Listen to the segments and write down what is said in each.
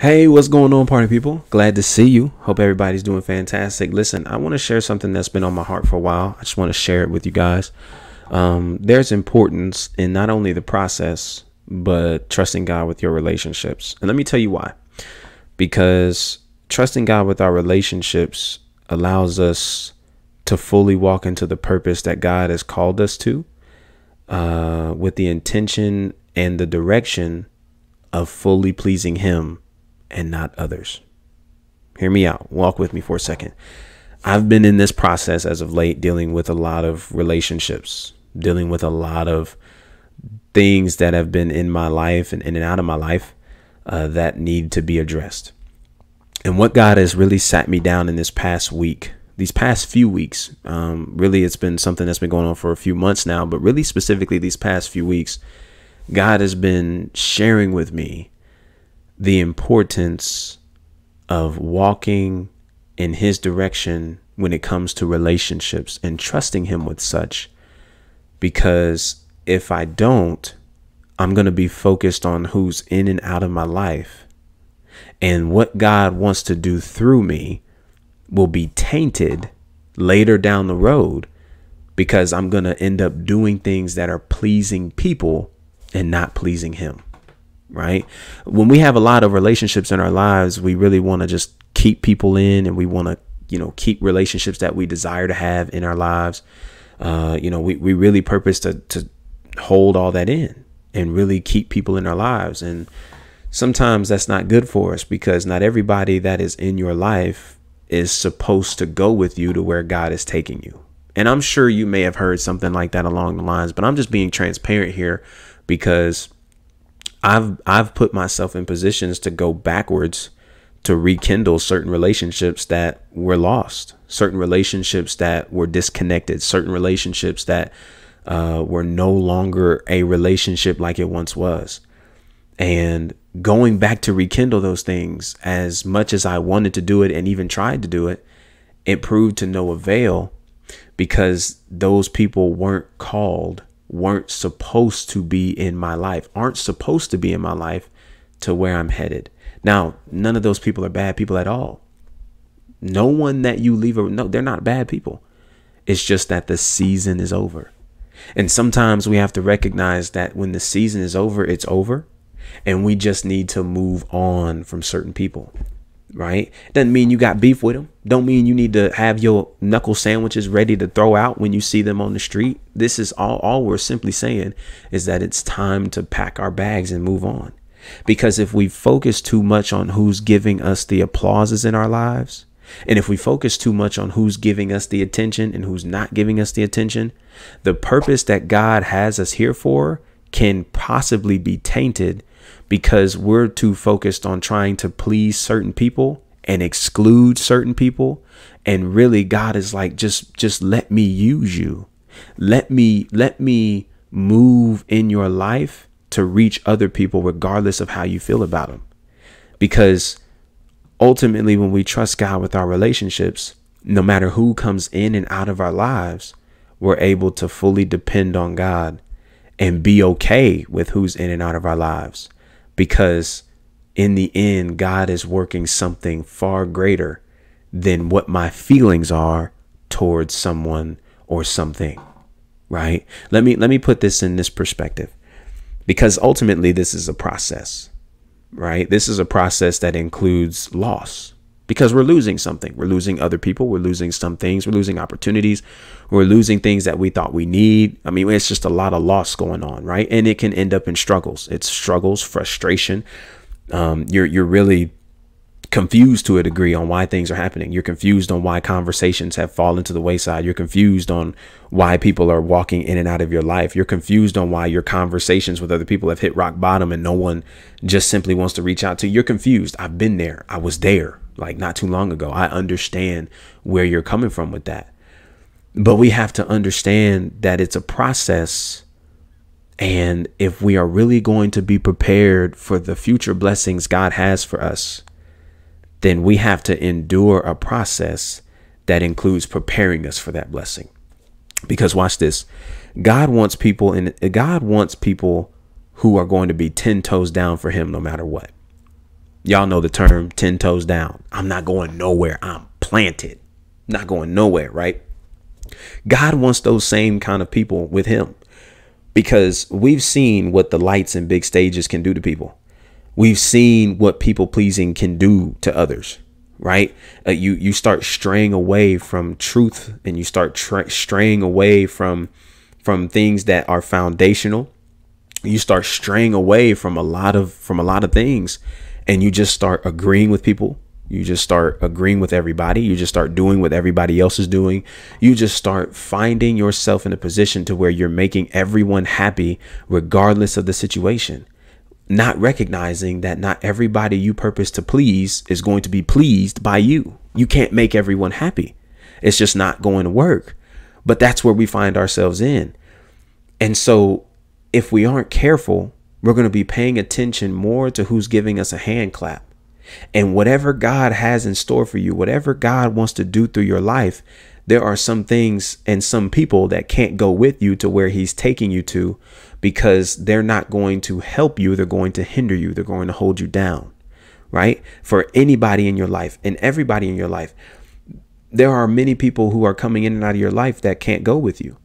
Hey, what's going on, party people? Glad to see you. Hope everybody's doing fantastic. Listen, I want to share something that's been on my heart for a while. I just want to share it with you guys. Um, there's importance in not only the process, but trusting God with your relationships. And let me tell you why. Because trusting God with our relationships allows us to fully walk into the purpose that God has called us to uh, with the intention and the direction of fully pleasing Him and not others. Hear me out. Walk with me for a second. I've been in this process as of late dealing with a lot of relationships, dealing with a lot of things that have been in my life and in and out of my life uh, that need to be addressed. And what God has really sat me down in this past week, these past few weeks, um, really, it's been something that's been going on for a few months now, but really specifically these past few weeks, God has been sharing with me the importance of walking in his direction when it comes to relationships and trusting him with such. Because if I don't, I'm going to be focused on who's in and out of my life. And what God wants to do through me will be tainted later down the road because I'm going to end up doing things that are pleasing people and not pleasing Him right? When we have a lot of relationships in our lives, we really want to just keep people in and we want to, you know, keep relationships that we desire to have in our lives. Uh, you know, we, we really purpose to, to hold all that in and really keep people in our lives. And sometimes that's not good for us because not everybody that is in your life is supposed to go with you to where God is taking you. And I'm sure you may have heard something like that along the lines, but I'm just being transparent here because I've I've put myself in positions to go backwards to rekindle certain relationships that were lost, certain relationships that were disconnected, certain relationships that uh, were no longer a relationship like it once was. And going back to rekindle those things, as much as I wanted to do it and even tried to do it, it proved to no avail because those people weren't called weren't supposed to be in my life, aren't supposed to be in my life to where I'm headed. Now, none of those people are bad people at all. No one that you leave, a, no, they're not bad people. It's just that the season is over. And sometimes we have to recognize that when the season is over, it's over. And we just need to move on from certain people right? Doesn't mean you got beef with them. Don't mean you need to have your knuckle sandwiches ready to throw out when you see them on the street. This is all all we're simply saying is that it's time to pack our bags and move on. Because if we focus too much on who's giving us the applauses in our lives, and if we focus too much on who's giving us the attention and who's not giving us the attention, the purpose that God has us here for can possibly be tainted because we're too focused on trying to please certain people and exclude certain people and really God is like just just let me use you. Let me let me move in your life to reach other people regardless of how you feel about them. Because ultimately when we trust God with our relationships, no matter who comes in and out of our lives, we're able to fully depend on God and be okay with who's in and out of our lives because in the end, God is working something far greater than what my feelings are towards someone or something right let me let me put this in this perspective because ultimately this is a process right this is a process that includes loss because we're losing something. We're losing other people. We're losing some things. We're losing opportunities. We're losing things that we thought we need. I mean, it's just a lot of loss going on, right? And it can end up in struggles. It's struggles, frustration. Um, you're you're really confused to a degree on why things are happening. You're confused on why conversations have fallen to the wayside. You're confused on why people are walking in and out of your life. You're confused on why your conversations with other people have hit rock bottom and no one just simply wants to reach out to you. You're confused. I've been there. I was there like not too long ago. I understand where you're coming from with that. But we have to understand that it's a process. And if we are really going to be prepared for the future blessings God has for us, then we have to endure a process that includes preparing us for that blessing. Because watch this. God wants people and God wants people who are going to be 10 toes down for him no matter what. Y'all know the term 10 toes down. I'm not going nowhere. I'm planted. Not going nowhere, right? God wants those same kind of people with him because we've seen what the lights and big stages can do to people. We've seen what people pleasing can do to others, right? Uh, you you start straying away from truth and you start straying away from from things that are foundational. You start straying away from a lot of from a lot of things and you just start agreeing with people you just start agreeing with everybody. You just start doing what everybody else is doing. You just start finding yourself in a position to where you're making everyone happy regardless of the situation. Not recognizing that not everybody you purpose to please is going to be pleased by you. You can't make everyone happy. It's just not going to work. But that's where we find ourselves in. And so if we aren't careful, we're going to be paying attention more to who's giving us a hand clap. And whatever God has in store for you, whatever God wants to do through your life, there are some things and some people that can't go with you to where He's taking you to because they're not going to help you. They're going to hinder you. They're going to hold you down, right? For anybody in your life and everybody in your life, there are many people who are coming in and out of your life that can't go with you.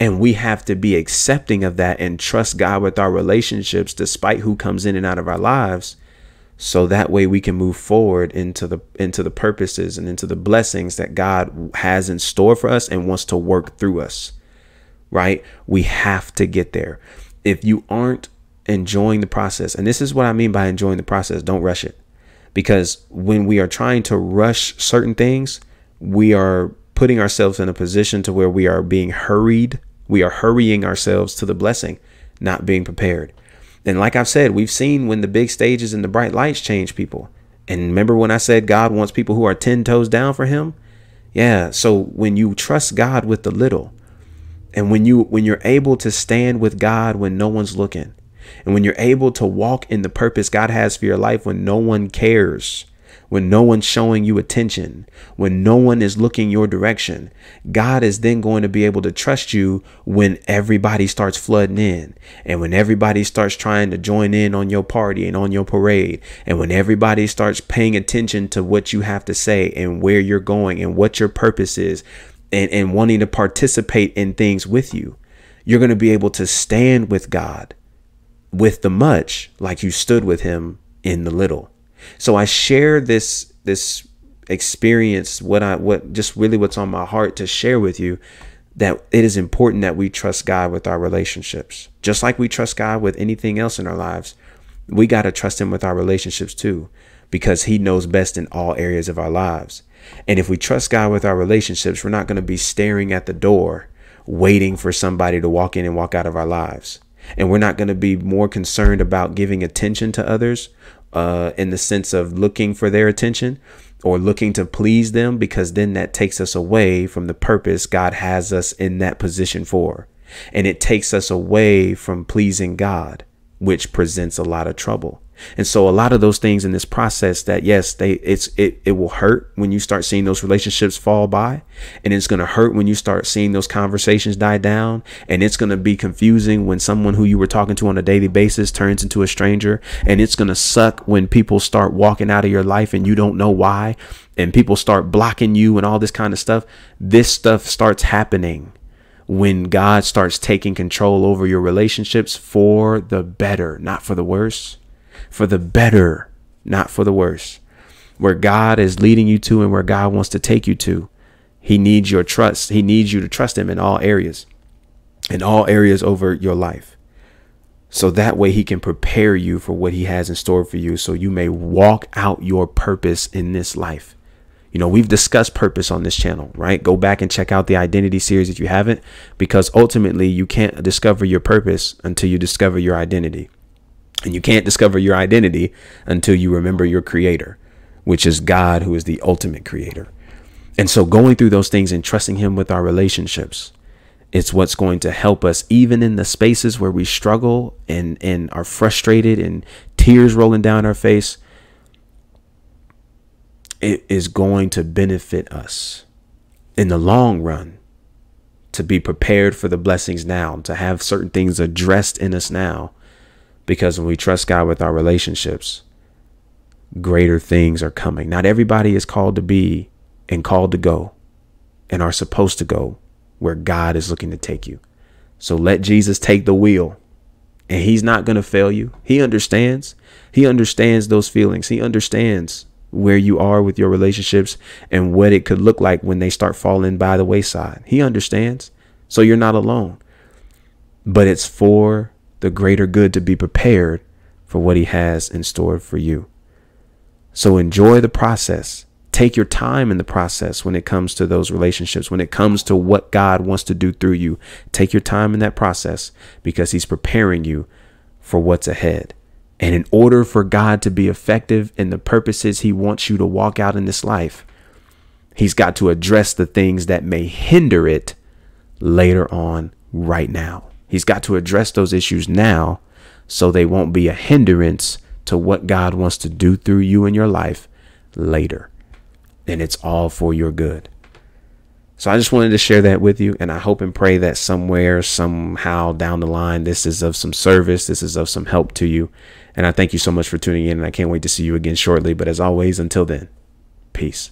And we have to be accepting of that and trust God with our relationships, despite who comes in and out of our lives. So that way we can move forward into the into the purposes and into the blessings that God has in store for us and wants to work through us. Right? We have to get there. If you aren't enjoying the process, and this is what I mean by enjoying the process, don't rush it. Because when we are trying to rush certain things, we are putting ourselves in a position to where we are being hurried we are hurrying ourselves to the blessing, not being prepared. And like I've said, we've seen when the big stages and the bright lights change people. And remember when I said God wants people who are 10 toes down for him? Yeah, so when you trust God with the little, and when you when you're able to stand with God when no one's looking, and when you're able to walk in the purpose God has for your life when no one cares, when no one's showing you attention, when no one is looking your direction, God is then going to be able to trust you when everybody starts flooding in and when everybody starts trying to join in on your party and on your parade and when everybody starts paying attention to what you have to say and where you're going and what your purpose is and, and wanting to participate in things with you. You're going to be able to stand with God with the much like you stood with him in the little. So I share this this experience, what I what just really what's on my heart to share with you that it is important that we trust God with our relationships. Just like we trust God with anything else in our lives, we got to trust him with our relationships too because he knows best in all areas of our lives. And if we trust God with our relationships, we're not going to be staring at the door waiting for somebody to walk in and walk out of our lives and we're not going to be more concerned about giving attention to others uh, in the sense of looking for their attention or looking to please them, because then that takes us away from the purpose God has us in that position for. And it takes us away from pleasing God, which presents a lot of trouble. And so a lot of those things in this process that yes, they it's it it will hurt when you start seeing those relationships fall by and it's going to hurt when you start seeing those conversations die down and it's going to be confusing when someone who you were talking to on a daily basis turns into a stranger and it's going to suck when people start walking out of your life and you don't know why and people start blocking you and all this kind of stuff. This stuff starts happening when God starts taking control over your relationships for the better, not for the worse for the better, not for the worse. Where God is leading you to and where God wants to take you to, He needs your trust. He needs you to trust Him in all areas, in all areas over your life. So that way He can prepare you for what He has in store for you so you may walk out your purpose in this life. You know, we've discussed purpose on this channel, right? Go back and check out the identity series if you haven't, because ultimately you can't discover your purpose until you discover your identity. And you can't discover your identity until you remember your creator, which is God, who is the ultimate creator. And so going through those things and trusting him with our relationships, it's what's going to help us even in the spaces where we struggle and and are frustrated and tears rolling down our face. It is going to benefit us in the long run to be prepared for the blessings now, to have certain things addressed in us now because when we trust God with our relationships, greater things are coming. Not everybody is called to be and called to go and are supposed to go where God is looking to take you. So let Jesus take the wheel and he's not going to fail you. He understands. He understands those feelings. He understands where you are with your relationships and what it could look like when they start falling by the wayside. He understands. So you're not alone. But it's for the greater good to be prepared for what he has in store for you. So enjoy the process. Take your time in the process when it comes to those relationships, when it comes to what God wants to do through you. Take your time in that process because he's preparing you for what's ahead. And in order for God to be effective in the purposes he wants you to walk out in this life, he's got to address the things that may hinder it later on right now. He's got to address those issues now so they won't be a hindrance to what God wants to do through you in your life later. And it's all for your good. So I just wanted to share that with you. And I hope and pray that somewhere, somehow down the line, this is of some service, this is of some help to you. And I thank you so much for tuning in. And I can't wait to see you again shortly. But as always, until then, peace.